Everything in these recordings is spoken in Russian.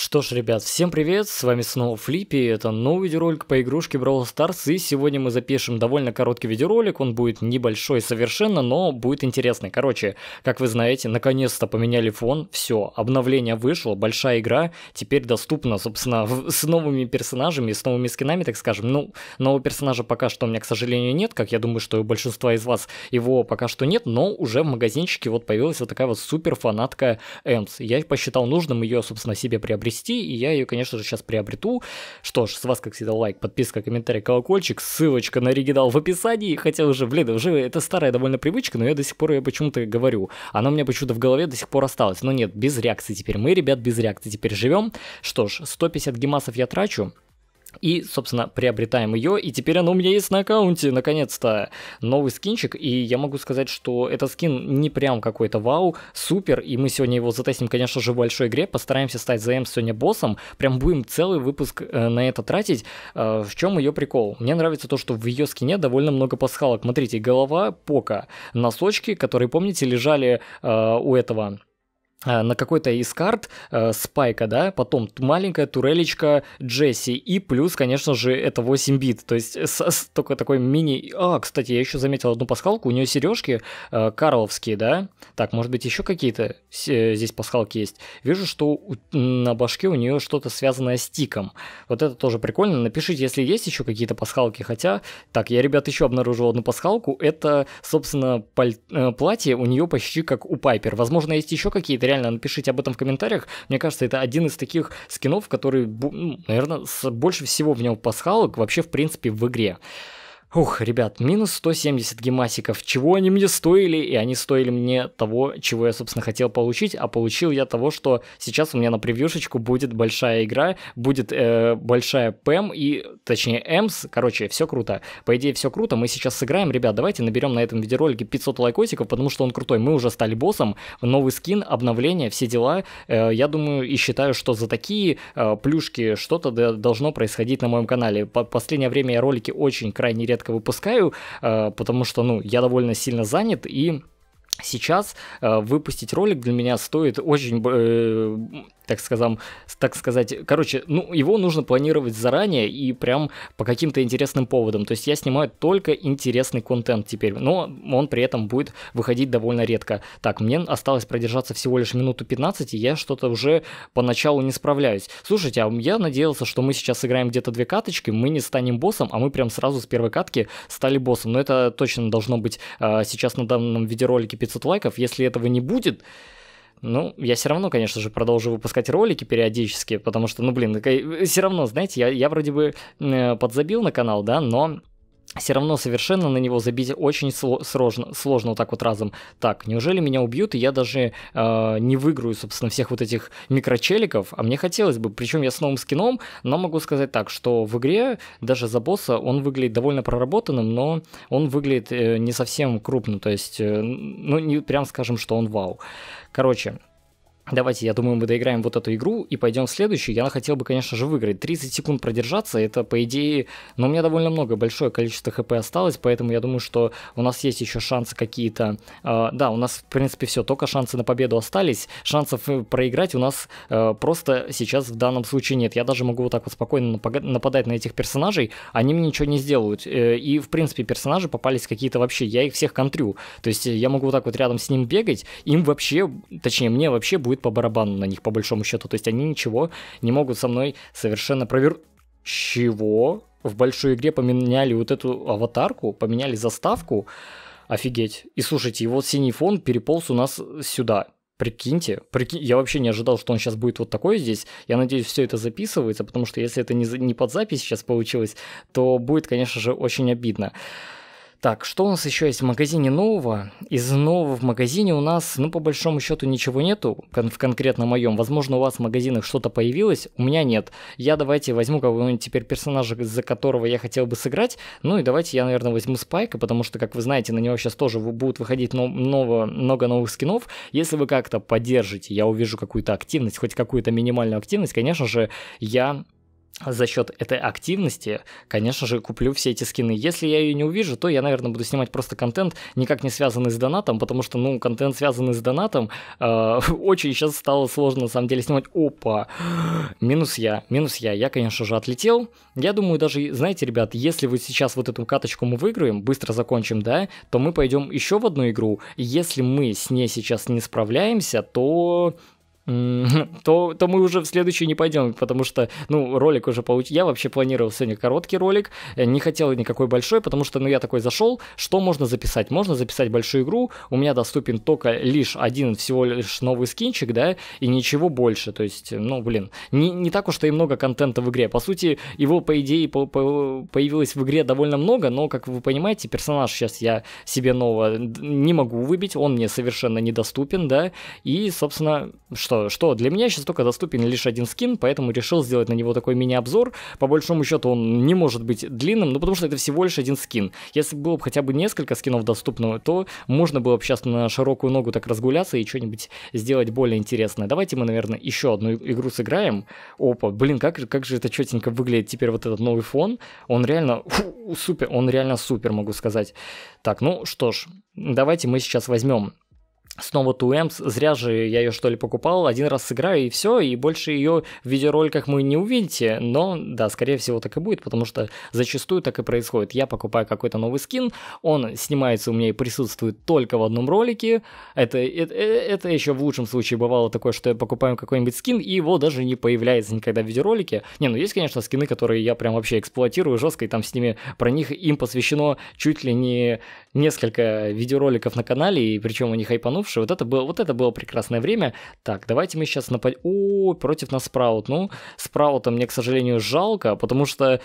Что ж, ребят, всем привет, с вами снова Флиппи, это новый видеоролик по игрушке Brawl Stars, и сегодня мы запишем довольно короткий видеоролик, он будет небольшой совершенно, но будет интересный. Короче, как вы знаете, наконец-то поменяли фон, все, обновление вышло, большая игра, теперь доступна, собственно, с новыми персонажами, с новыми скинами, так скажем. Ну, нового персонажа пока что у меня, к сожалению, нет, как я думаю, что у большинства из вас его пока что нет, но уже в магазинчике вот появилась вот такая вот супер фанатка Эмс. Я посчитал нужным ее, собственно, себе приобрести приобрести, и я ее, конечно же, сейчас приобрету. Что ж, с вас, как всегда, лайк, подписка, комментарий, колокольчик, ссылочка на оригинал в описании, хотя уже, блин, уже это старая довольно привычка, но я до сих пор ее почему-то говорю. Она у меня почему-то в голове до сих пор осталась. Но нет, без реакции теперь. Мы, ребят, без реакции теперь живем. Что ж, 150 гемасов я трачу, и, собственно, приобретаем ее, и теперь она у меня есть на аккаунте, наконец-то. Новый скинчик, и я могу сказать, что этот скин не прям какой-то вау, супер, и мы сегодня его затестим, конечно же, в большой игре, постараемся стать ЗМ эм сегодня боссом, прям будем целый выпуск э, на это тратить. Э, в чем ее прикол? Мне нравится то, что в ее скине довольно много пасхалок. Смотрите, голова Пока, носочки, которые, помните, лежали э, у этого Э, на какой-то из карт э, Спайка, да, потом маленькая турелечка Джесси и плюс, конечно же, это 8 бит, то есть с, с, только такой мини... А, кстати, я еще заметил одну пасхалку, у нее сережки э, карловские, да, так, может быть, еще какие-то э, здесь пасхалки есть. Вижу, что у, на башке у нее что-то связанное с тиком, вот это тоже прикольно, напишите, если есть еще какие-то пасхалки, хотя, так, я, ребят, еще обнаружил одну пасхалку, это, собственно, паль... Э, платье у нее почти как у Пайпер, возможно, есть еще какие-то реально напишите об этом в комментариях. Мне кажется, это один из таких скинов, который, ну, наверное, больше всего в нем пасхалок вообще, в принципе, в игре. Ух, ребят, минус 170 гемасиков. Чего они мне стоили? И они стоили мне того, чего я, собственно, хотел получить. А получил я того, что сейчас у меня на превьюшечку будет большая игра, будет э, большая ПМ и, точнее, ЭМС. Короче, все круто. По идее, все круто. Мы сейчас сыграем. Ребят, давайте наберем на этом видеоролике 500 лайкосиков, потому что он крутой. Мы уже стали боссом. Новый скин, обновление, все дела. Э, я думаю и считаю, что за такие э, плюшки что-то должно происходить на моем канале. По последнее время я ролики очень крайне редко редко выпускаю, э, потому что, ну, я довольно сильно занят и Сейчас э, выпустить ролик для меня стоит очень э, так скажем, так сказать, короче, ну, его нужно планировать заранее и прям по каким-то интересным поводам. То есть я снимаю только интересный контент теперь, но он при этом будет выходить довольно редко. Так, мне осталось продержаться всего лишь минуту 15, и я что-то уже поначалу не справляюсь. Слушайте, а я надеялся, что мы сейчас сыграем где-то две каточки, мы не станем боссом, а мы прям сразу с первой катки стали боссом. Но это точно должно быть э, сейчас на данном видеоролике 500 лайков. Если этого не будет, ну, я все равно, конечно же, продолжу выпускать ролики периодически, потому что, ну, блин, э, все равно, знаете, я, я вроде бы э, подзабил на канал, да, но все равно совершенно на него забить очень сложно, сложно вот так вот разом. Так, неужели меня убьют, и я даже э, не выиграю, собственно, всех вот этих микрочеликов, а мне хотелось бы, причем я с новым скином, но могу сказать так, что в игре даже за босса он выглядит довольно проработанным, но он выглядит э, не совсем крупным, то есть, э, ну, не прям скажем, что он вау. Короче, Давайте, я думаю, мы доиграем вот эту игру и пойдем в следующую. Я хотел бы, конечно же, выиграть. 30 секунд продержаться, это, по идее... Но у меня довольно много, большое количество хп осталось, поэтому я думаю, что у нас есть еще шансы какие-то... Э, да, у нас, в принципе, все, только шансы на победу остались. Шансов э, проиграть у нас э, просто сейчас в данном случае нет. Я даже могу вот так вот спокойно нападать на этих персонажей, они мне ничего не сделают. Э, и, в принципе, персонажи попались какие-то вообще... Я их всех контрю. То есть э, я могу вот так вот рядом с ним бегать, им вообще... Точнее, мне вообще будет будет по барабану на них, по большому счету. То есть они ничего не могут со мной совершенно провер... Чего? В большой игре поменяли вот эту аватарку, поменяли заставку. Офигеть. И слушайте, его синий фон переполз у нас сюда. Прикиньте, прикинь, я вообще не ожидал, что он сейчас будет вот такой здесь. Я надеюсь, все это записывается, потому что если это не, за... не под запись сейчас получилось, то будет, конечно же, очень обидно. Так, что у нас еще есть в магазине нового? Из нового в магазине у нас, ну, по большому счету, ничего нету, кон- в конкретно моем. Возможно, у вас в магазинах что-то появилось, у меня нет. Я давайте возьму кого-нибудь теперь персонажа, за которого я хотел бы сыграть. Ну и давайте я, наверное, возьму Спайка, потому что, как вы знаете, на него сейчас тоже будут выходить но- ново- много новых скинов. Если вы как-то поддержите, я увижу какую-то активность, хоть какую-то минимальную активность, конечно же, я за счет этой активности, конечно же, куплю все эти скины. Если я ее не увижу, то я, наверное, буду снимать просто контент, никак не связанный с донатом, потому что, ну, контент, связанный с донатом, э, очень сейчас стало сложно, на самом деле, снимать. Опа! Минус я, минус я. Я, конечно же, отлетел. Я думаю, даже, знаете, ребят, если вот сейчас вот эту каточку мы выиграем, быстро закончим, да, то мы пойдем еще в одну игру. Если мы с ней сейчас не справляемся, то то, то мы уже в следующий не пойдем, потому что, ну, ролик уже получил. Я вообще планировал сегодня короткий ролик, э, не хотел никакой большой, потому что, ну, я такой зашел, что можно записать? Можно записать большую игру, у меня доступен только лишь один всего лишь новый скинчик, да, и ничего больше, то есть, ну, блин, не, не так уж и много контента в игре. По сути, его, по идее, по, по, появилось в игре довольно много, но, как вы понимаете, персонаж сейчас я себе нового не могу выбить, он мне совершенно недоступен, да, и, собственно, что, что для меня сейчас только доступен лишь один скин, поэтому решил сделать на него такой мини-обзор. По большому счету он не может быть длинным, ну потому что это всего лишь один скин. Если было бы хотя бы несколько скинов доступного, то можно было бы сейчас на широкую ногу так разгуляться и что-нибудь сделать более интересное. Давайте мы, наверное, еще одну игру сыграем. Опа, блин, как, как же это четенько выглядит теперь вот этот новый фон. Он реально фу, супер, он реально супер, могу сказать. Так, ну что ж, давайте мы сейчас возьмем Снова Туэмс, зря же я ее что ли покупал, один раз сыграю и все, и больше ее в видеороликах мы не увидите, но да, скорее всего так и будет, потому что зачастую так и происходит. Я покупаю какой-то новый скин, он снимается у меня и присутствует только в одном ролике, это, э, э, это, это еще в лучшем случае бывало такое, что я покупаю какой-нибудь скин и его даже не появляется никогда в видеоролике. Не, ну есть, конечно, скины, которые я прям вообще эксплуатирую жестко, и там с ними, про них им посвящено чуть ли не несколько видеороликов на канале, и причем у них хайпанут утонувший. Вот это было, вот это было прекрасное время. Так, давайте мы сейчас нападем. О, против нас Спраут. Ну, Спраута мне, к сожалению, жалко, потому что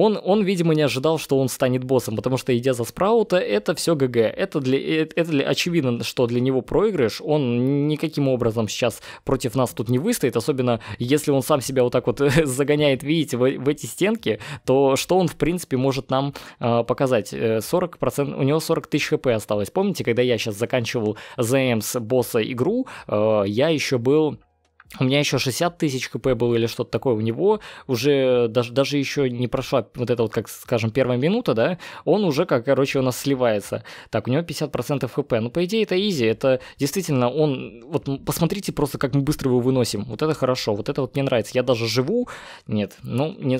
он, он, видимо, не ожидал, что он станет боссом, потому что, идя за Спраута, это все ГГ. Это, для, это для, очевидно, что для него проигрыш. Он никаким образом сейчас против нас тут не выстоит, особенно если он сам себя вот так вот загоняет, видите, в, в эти стенки, то что он, в принципе, может нам э, показать? 40%, э, у него 40 тысяч хп осталось. Помните, когда я сейчас заканчивал за босса игру, э, я еще был у меня еще 60 тысяч КП было или что-то такое. У него уже даже, даже еще не прошла вот эта вот, как скажем, первая минута, да, он уже, как, короче, у нас сливается. Так, у него 50% ХП. Ну, по идее, это изи. Это действительно он... Вот посмотрите просто, как мы быстро его выносим. Вот это хорошо, вот это вот мне нравится. Я даже живу... Нет, ну, не...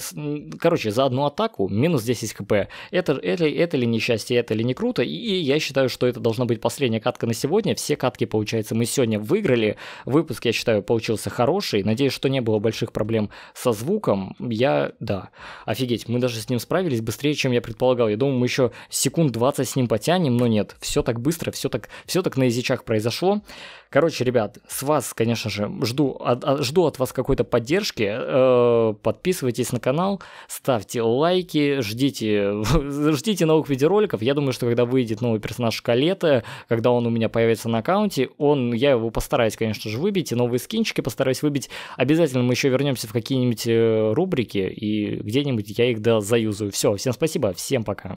короче, за одну атаку минус 10 КП. Это, это, это ли несчастье, это ли не круто? И, я считаю, что это должна быть последняя катка на сегодня. Все катки, получается, мы сегодня выиграли. Выпуск, я считаю, получился получился хороший. Надеюсь, что не было больших проблем со звуком. Я, да, офигеть, мы даже с ним справились быстрее, чем я предполагал. Я думал, мы еще секунд 20 с ним потянем, но нет, все так быстро, все так, все так на язычах произошло. Короче, ребят, с вас, конечно же, жду, от, от, жду от вас какой-то поддержки. Э, подписывайтесь на канал, ставьте лайки, ждите, ждите новых видеороликов. Я думаю, что когда выйдет новый персонаж Калета, когда он у меня появится на аккаунте, он, я его постараюсь, конечно же, выбить и новые скинчики постараюсь выбить. Обязательно мы еще вернемся в какие-нибудь э, рубрики, и где-нибудь я их да заюзаю. Все, всем спасибо, всем пока.